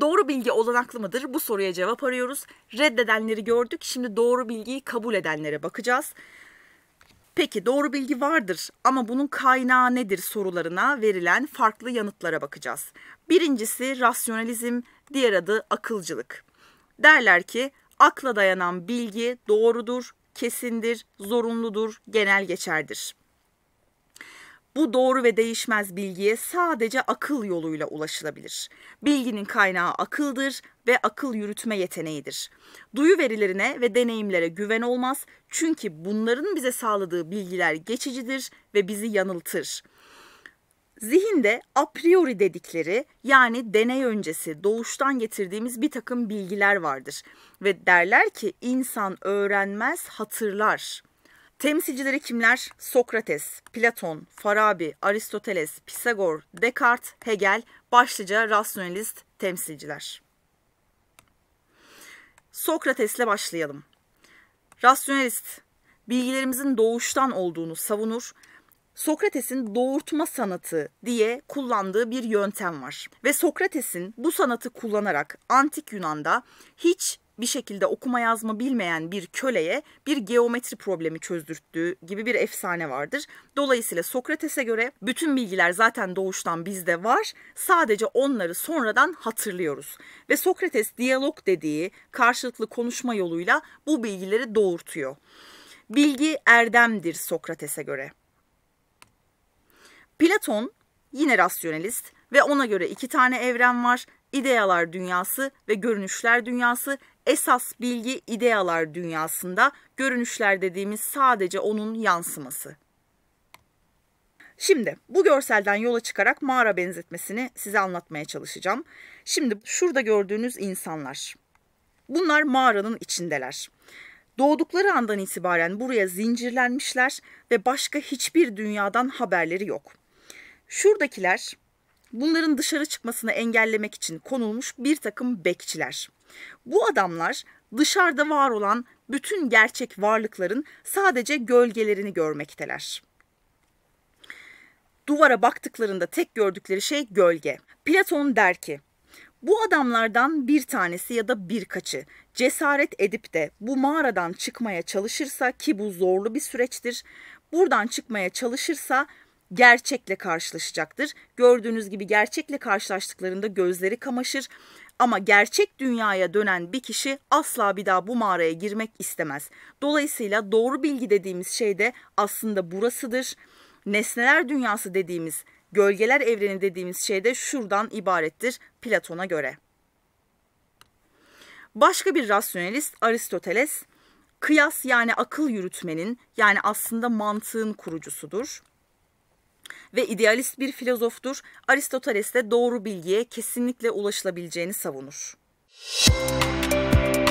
Doğru bilgi olanaklı mıdır? Bu soruya cevap arıyoruz. Reddedenleri gördük. Şimdi doğru bilgiyi kabul edenlere bakacağız. Peki doğru bilgi vardır ama bunun kaynağı nedir sorularına verilen farklı yanıtlara bakacağız. Birincisi rasyonalizm, diğer adı akılcılık. Derler ki akla dayanan bilgi doğrudur, kesindir, zorunludur, genel geçerdir. Bu doğru ve değişmez bilgiye sadece akıl yoluyla ulaşılabilir. Bilginin kaynağı akıldır ve akıl yürütme yeteneğidir. Duyu verilerine ve deneyimlere güven olmaz çünkü bunların bize sağladığı bilgiler geçicidir ve bizi yanıltır. Zihinde a priori dedikleri yani deney öncesi doğuştan getirdiğimiz bir takım bilgiler vardır. Ve derler ki insan öğrenmez hatırlar. Temsilcileri kimler? Sokrates, Platon, Farabi, Aristoteles, Pisagor, Descartes, Hegel başlıca rasyonalist temsilciler. Sokrates'le başlayalım. Rasyonalist bilgilerimizin doğuştan olduğunu savunur. Sokrates'in doğurtma sanatı diye kullandığı bir yöntem var. Ve Sokrates'in bu sanatı kullanarak antik Yunan'da hiç bir şekilde okuma yazma bilmeyen bir köleye bir geometri problemi çözdürttüğü gibi bir efsane vardır. Dolayısıyla Sokrates'e göre bütün bilgiler zaten doğuştan bizde var. Sadece onları sonradan hatırlıyoruz. Ve Sokrates diyalog dediği karşılıklı konuşma yoluyla bu bilgileri doğurtuyor. Bilgi erdemdir Sokrates'e göre. Platon yine rasyonelist ve ona göre iki tane evren var. İdeyalar dünyası ve görünüşler dünyası esas bilgi idealar dünyasında, görünüşler dediğimiz sadece onun yansıması. Şimdi bu görselden yola çıkarak mağara benzetmesini size anlatmaya çalışacağım. Şimdi şurada gördüğünüz insanlar. Bunlar mağaranın içindeler. Doğdukları andan itibaren buraya zincirlenmişler ve başka hiçbir dünyadan haberleri yok. Şuradakiler bunların dışarı çıkmasını engellemek için konulmuş bir takım bekçiler. Bu adamlar dışarıda var olan bütün gerçek varlıkların sadece gölgelerini görmekteler. Duvara baktıklarında tek gördükleri şey gölge. Platon der ki, bu adamlardan bir tanesi ya da birkaçı cesaret edip de bu mağaradan çıkmaya çalışırsa ki bu zorlu bir süreçtir. Buradan çıkmaya çalışırsa gerçekle karşılaşacaktır. Gördüğünüz gibi gerçekle karşılaştıklarında gözleri kamaşır. Ama gerçek dünyaya dönen bir kişi asla bir daha bu mağaraya girmek istemez. Dolayısıyla doğru bilgi dediğimiz şey de aslında burasıdır. Nesneler dünyası dediğimiz, gölgeler evreni dediğimiz şey de şuradan ibarettir Platon'a göre. Başka bir rasyonelist Aristoteles, kıyas yani akıl yürütmenin yani aslında mantığın kurucusudur ve idealist bir filozoftur. Aristoteles de doğru bilgiye kesinlikle ulaşılabileceğini savunur. Müzik